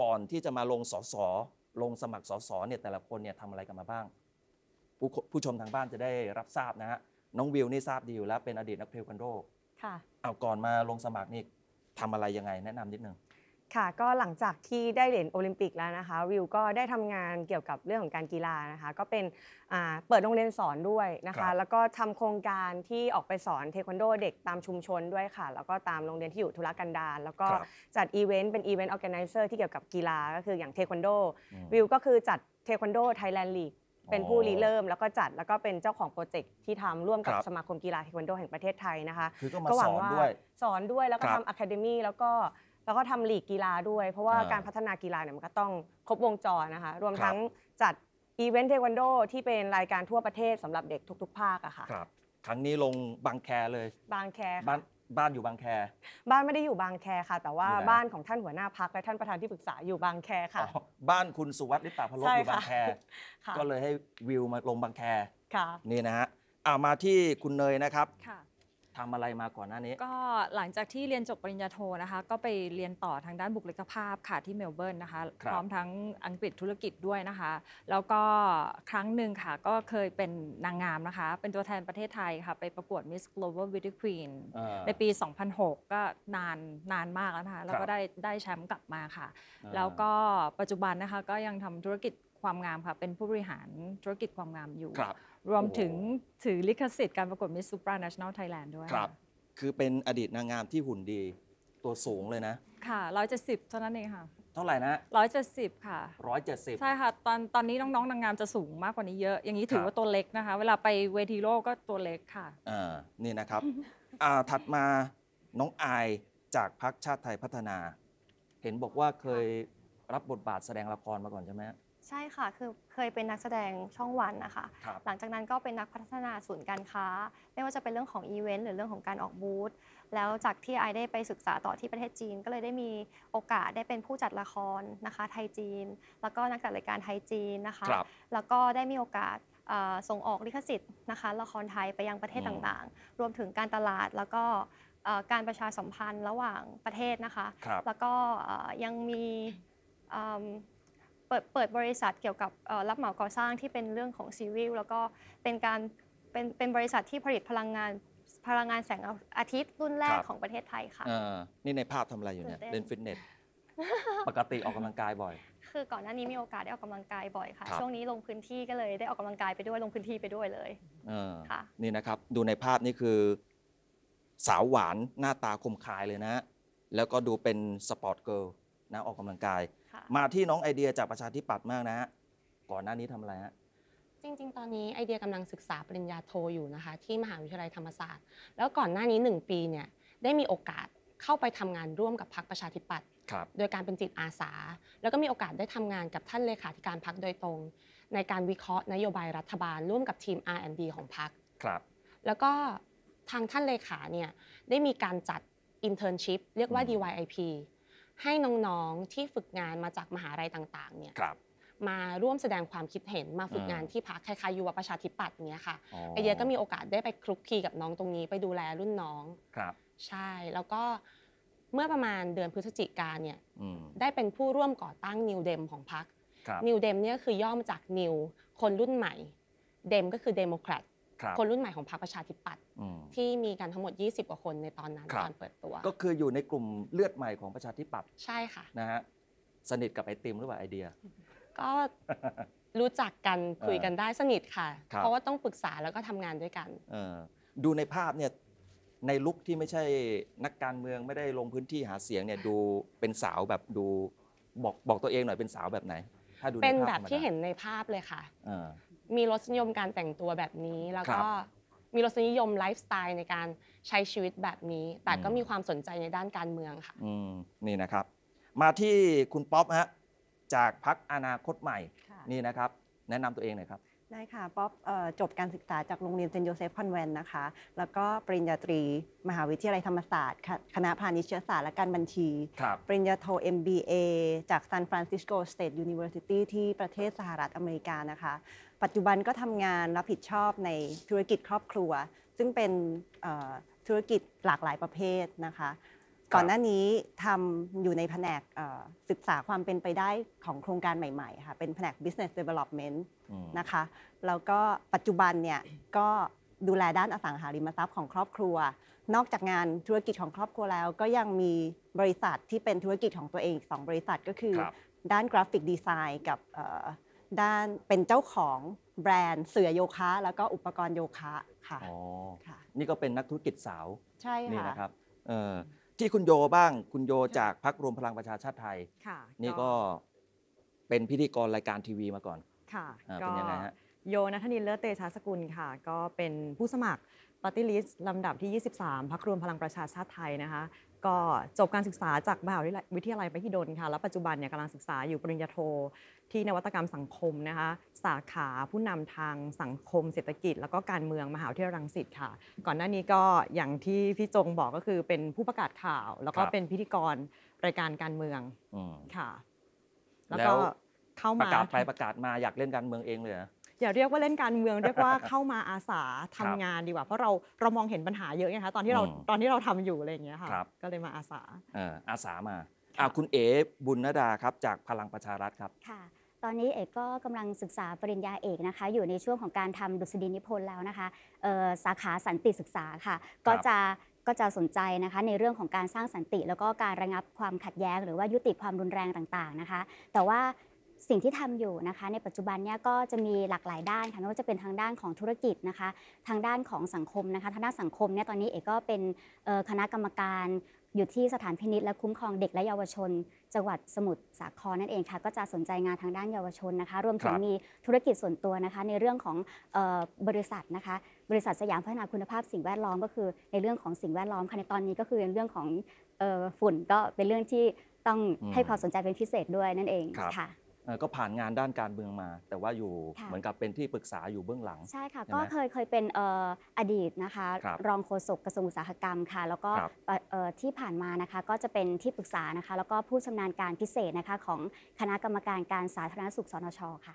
ก่อนที่จะมาลงสสลงสมัครสสเนี่ยแต่ละคนเนี่ยทำอะไรกันมาบ้างผู้ผู้ชมทางบ้านจะได้รับทราบนะฮะ น้องวิวนี่ทราบดีอยู่แล้วเป็นอดีตนักเทควันโดค่ะ เอาก่อนมาลงสมัครนี่ทำอะไรยังไง แนะนำนิดนึงค่ะก็หลังจากที่ได้เหรียญโอลิมปิกแล้วนะคะวิวก็ได้ทำงานเกี่ยวกับเรื่องของการกีฬานะคะก็เป็นเปิดโรงเรียนสอนด้วยนะคะแล้วก็ทำโครงการที่ออกไปสอนเทควันโดเด็กตามชุมชนด้วยค่ะแล้วก็ตามโรงเรียนที่อยู่ธุรกันดารแล้วก็จัดอีเวนต์ เป็นอีเวนต์ ออแกไนเซอร์ที่เกี่ยวกับกีฬาก็คืออย่างเทควันโดวิวก็คือจัดเทควันโดไทยแลนด์ลีกเป็นผู้ริเริ่ม แล้วก็จัดแล้วก็เป็นเจ้าของโปรเจกต์ที่ทำร่วมกับบสมาคมกีฬาเทควันโดแห่งประเทศไทยนะคะก็หวังว่าสอนด้วยแล้วก็ทำอะคาเดมี่แล้วก็แล้วก็ทำลีกกีฬาด้วย เพราะว่าการพัฒนากีฬาเนี่ยมันก็ต้องครบวงจรนะคะ รวมทั้งจัดอีเวนต์เทควันโดที่เป็นรายการทั่วประเทศสำหรับเด็กทุกๆภาคอะค่ะครับครั้งนี้ลงบางแคเลยบางแคค่ะบ้านบ้านอยู่บางแค บ้านไม่ได้อยู่บางแคค่ะ แต่ว่าบ้านของท่านหัวหน้าพัก และท่านประธานที่ปรึกษาอยู่บางแคค่ะบ้านคุณสุวัสดิ์ลิตาพลบอยู่บางแค ก็เลยให้วิวมาลงบางแคค่ะ นี่นะฮะเอามาที่คุณเนยนะครับค่ะทำอะไรมาก่อนหน้านี้ก็หลังจากที่เรียนจบปริญญาโทนะคะ ก็ไปเรียนต่อทางด้านบุคลิกภาพค่ะที่เมลเบิร์นนะคะ พร้อมทั้งอังกฤษธุรกิจด้วยนะคะ แล้วก็ครั้งหนึ่งค่ะ ก็เคยเป็นนางงามนะคะ เป็นตัวแทนประเทศไทยค่ะ ไปประกวด Miss Global Beauty Queen ในปี 2006 ก็นานนานมากแล้วนะคะ แล้วก็ได้ได้แชมป์กลับมาค่ะ แล้วก็ปัจจุบันนะคะ ก็ยังทำธุรกิจความงามค่ะ เป็นผู้บริหารธุรกิจความงามอยู่รวมถึงถือลิขสิทธิ์การประกวดมิสซูปราเนชั่นแนลไทยแลนด์ด้วยครับ คือเป็นอดีตนางงามที่หุ่นดีตัวสูงเลยนะ ค่ะ 170 เท่านั้นเองค่ะเท่าไหร่นะ 170 ค่ะ 170ใช่ค่ะตอนตอนนี้น้องๆ นางงามจะสูงมากกว่านี้เยอะ อย่างนี้ถือว่าตัวเล็กนะคะ เวลาไปเวทีโลกก็ตัวเล็กค่ะอ่านี่นะครับอ่าถัดมาน้องไอจากพรรคชาติไทยพัฒนา เห็นบอกว่าเคยรับบทบาทแสดงละครมาก่อนใช่ไหมใช่ค่ะ คือเคยเป็นนักแสดงช่องวันนะคะคหลังจากนั้นก็เป็นนักพัฒนาศูนย์การค้า ไม่ว่าจะเป็นเรื่องของอีเวนต์ หรือเรื่องของการออกบูธ แล้วจากที่ไอได้ไปศึกษาต่อที่ประเทศจีน ก็เลยได้มีโอกาสได้เป็นผู้จัดละครนะคะไทยจีน แล้วก็นักจัดรายการไทยจีนนะคะคแล้วก็ได้มีโอกาสส่งออกลิขสิทธิ์นะคะละครไทยไปยังประเทศต่างๆ รวมถึงการตลาดแล้วก็การประชาสัมพันธ์ระหว่างประเทศนะคะคแล้วก็ยังมีเปิดเปิดบริษัทเกี่ยวกับรับเหมาก่อสร้างที่เป็นเรื่องของซีวิลแล้วก็เป็นการเป็นเป็นบริษัทที่ผลิตพลังงานพลังงานแสงอาทิตย์รุ่นแรกของประเทศไทยค่ะนี่ในภาพทำอะไรอยู่เนี่ยเล่นฟิตเนส ปกติออกกำลังกายบ่อยคือก่อนหน้านี้มีโอกาสได้ออกกำลังกายบ่อยค่ะช่วงนี้ลงพื้นที่ก็เลยได้ออกกำลังกายไปด้วยลงพื้นที่ไปด้วยเลยค่ะนี่นะครับดูในภาพนี่คือสาวหวานหน้าตาคมคายเลยนะแล้วก็ดูเป็นสปอร์ตเกิร์ลนะออกกำลังกาย มาที่น้องไอเดียจากประชาธิปัตย์มากนะฮะก่อนหน้านี้ทำอะไรฮะจริงๆ ตอนนี้ไอเดียกำลังศึกษาปริญญาโทอยู่นะคะที่มหาวิทยาลัยธรรมศาสตร์ แล้วก่อนหน้านี้ 1 ปีเนี่ยได้มีโอกาสเข้าไปทำงานร่วมกับพรรคประชาธิปัตย์โดยการเป็นจิตอาสา แล้วก็มีโอกาสได้ทำงานกับท่านเลขาธิการพรรคโดยตรง ในการวิเคราะห์นโยบายรัฐบาลร่วมกับทีม R&D ของพรรคครับแล้วก็ทางท่านเลขาเนี่ยได้มีการจัดอินเทอร์นชิพเรียกว่า DYIP ให้น้องๆที่ฝึกงานมาจากมหาลัยต่างๆเนี่ยมาร่วมแสดงความคิดเห็นมาฝึกงานที่พักคล้ายๆยุวประชาธิปัตย์เนี้ยค่ะไอเดียก็มีโอกาสได้ไปคลุกคีกับน้องตรงนี้ ไปดูแลรุ่นน้องครับใช่แล้วก็เมื่อประมาณเดือนพฤศจิกาเนี่ยได้เป็นผู้ร่วมก่อตั้งนิวเดมของพักนิวเดมเนี่ยคือย่อมาจากนิวคนรุ่นใหม่ เดมก็คือเดโมแครตคนรุ่นใหม่ของพรรคประชาธิปัตย์ที่มีกันทั้งหมด20กว่าคนในตอนนั้น ตอนเปิดตัวก็คืออยู่ในกลุ่มเลือดใหม่ของประชาธิปัตย์ใช่ค่ะนะฮะสนิทกับไอติมหรือเปล่าไอเดีย ก็รู้จักกันคุยกันได้สนิทค่ะเพราะว่าต้องปรึกษาแล้วก็ทำงานด้วยกันดูในภาพเนี่ยในลุกที่ไม่ใช่นักการเมืองไม่ได้ลงพื้นที่หาเสียงเนี่ยดูเป็นสาวแบบดูบอกบอกตัวเองหน่อยเป็นสาวแบบไหนถ้าดูเป็นแบบที่เห็นในภาพเลยค่ะมีรสนิยมการแต่งตัวแบบนี้ แล้วก็มีรสนิยมไลฟ์สไตล์ในการใช้ชีวิตแบบนี้ แต่ก็มีความสนใจในด้านการเมืองค่ะนี่นะครับ มาที่คุณป๊อปฮะจากพักอนาคตใหม่ นี่นะครับ แนะนำตัวเองหน่อยครับได้ค่ะป๊อปจบการศึกษาจากโรงเรียนเซนโยเซฟคอนแวนนะคะ แล้วก็ปริญญาตรี มหาวิทยาลัยธรรมศาสตร์คณะพาณิชยศาสตร์และการบัญชี ปริญญาโท MBA จากซานฟรานซิสโกสเตทยูนิเวอร์ซิตี้ที่ประเทศสหรัฐอเมริกานะคะปัจจุบันก็ทำงานรับผิดชอบในธุรกิจครอบครัว ซึ่งเป็นธุรกิจหลากหลายประเภทนะคะ ก่อนหน้านี้ทำอยู่ในแผนกศึกษาความเป็นไปได้ของโครงการใหม่ๆค่ะเป็นแผนก business development นะคะแล้วก็ปัจจุบันเนี่ยก็ดูแลด้านอสังหาริมทรัพย์ของครอบครัว นอกจากงานธุรกิจของครอบครัวแล้วก็ยังมีบริษัทที่เป็นธุรกิจของตัวเองอีกสองบริษัทก็คือ ด้านกราฟิกดีไซน์ กับด้านเป็นเจ้าของแบรนด์เสือโยคะแล้วก็อุปกรณ์โยคะค่ะอ๋อค่ะ นี่ก็เป็นนักธุรกิจสาว ใช่ค่ะ นี่นะครับเออที่คุณโยบ้างคุณโยจากพักรวมพลังประชาชาติไทย ค่ะ นี่ก็เป็นพิธีกรรายการทีวีมาก่อน ค่ะเป็นยังไงฮะโยนัทนินเลิศเตชะสกุลค่ะ ก็เป็นผู้สมัครปฏิริษลำดับที่ 23พักรวมพลังประชาชาติไทยนะคะก็จบการศึกษาจากมหาวิทยาลัยมหิดลค่ะและปัจจุบันเนี่ยกำลังศึกษาอยู่ปริญญาโทที่นวัตกรรมสังคมนะคะสาขาผู้นำทางสังคมเศรษฐกิจ แล้วก็การเมืองมหาวิทยาลัยรังสิตค่ะ ก่อนหน้านี้ก็อย่างที่พี่จงบอกก็คือเป็นผู้ประกาศข่าว แล้วก็เป็นพิธีกรรายการการเมืองค่ะ แล้วก็เข้ามาประกาศไปประกาศมาอยากเล่นการเมืองเองเลยนะอย่าเรียกว่าเล่นการเมืองเรียกว่าเข้ามาอาสาทำงานดีกว่า เพราะเราเรามองเห็นปัญหาเยอะไงคะตอนที่เราตอนที่เราทำอยู่อะไรอย่างเงี้ยค่ะก็เลยมาอาสาอาสามาคุณเอ๋บุญนดาครับจากพลังประชารัฐครับค่ะตอนนี้เอกก็กำลังศึกษาปริญญาเอกนะคะอยู่ในช่วงของการทำดุษฎีนิพนธ์แล้วนะคะสาขาสันติศึกษาค่ะก็จะก็จะสนใจนะคะในเรื่องของการสร้างสันติ แล้วก็การระงับความขัดแย้งหรือว่ายุติความรุนแรงต่างๆนะคะ แต่ว่าสิ่งที่ทำอยู่นะคะในปัจจุบันเนี่ยก็จะมีหลากหลายด้านค่ะไม่ว่าจะเป็นทางด้านของธุรกิจนะคะทางด้านของสังคมนะคะทางด้านสังคมเนี่ยตอนนี้เอกก็เป็นคณะกรรมการอยู่ที่สถานพินิษและคุ้มครองเด็ก และเยาวชน จังหวัดสมุทรสาครนั่นเองค่ะก็จะสนใจงานทางด้านเยาวชนนะคะรวมถึงมีธุรกิจส่วนตัวนะคะในเรื่องของบริษัทนะคะบริษัทสยามพัฒนาคุณภาพสิ่งแวดล้อมก็คือ ในเรื่องของสิ่งแวดล้อมค่ะในตอนนี้ก็คือเรื่องของฝุ่นก็เป็นเรื่องที่ต้องให้ความสนใจเป็นพิเศษด้วยนั่นเองค่ะก็ผ่านงานด้านการเมืองมา แต่ว่าอยู่เหมือนกับเป็นที่ปรึกษาอยู่เบื้องหลัง ใช่ค่ะ ก็เคยเคยเป็นอดีตนะคะ รองโฆษกกระทรวงอุตสาหกรรมค่ะ แล้วก็ที่ผ่านมานะคะ ก็จะเป็นที่ปรึกษานะคะ แล้วก็ผู้ชำนาญการพิเศษนะคะ ของคณะกรรมการการสาธารณสุขสนชค่ะ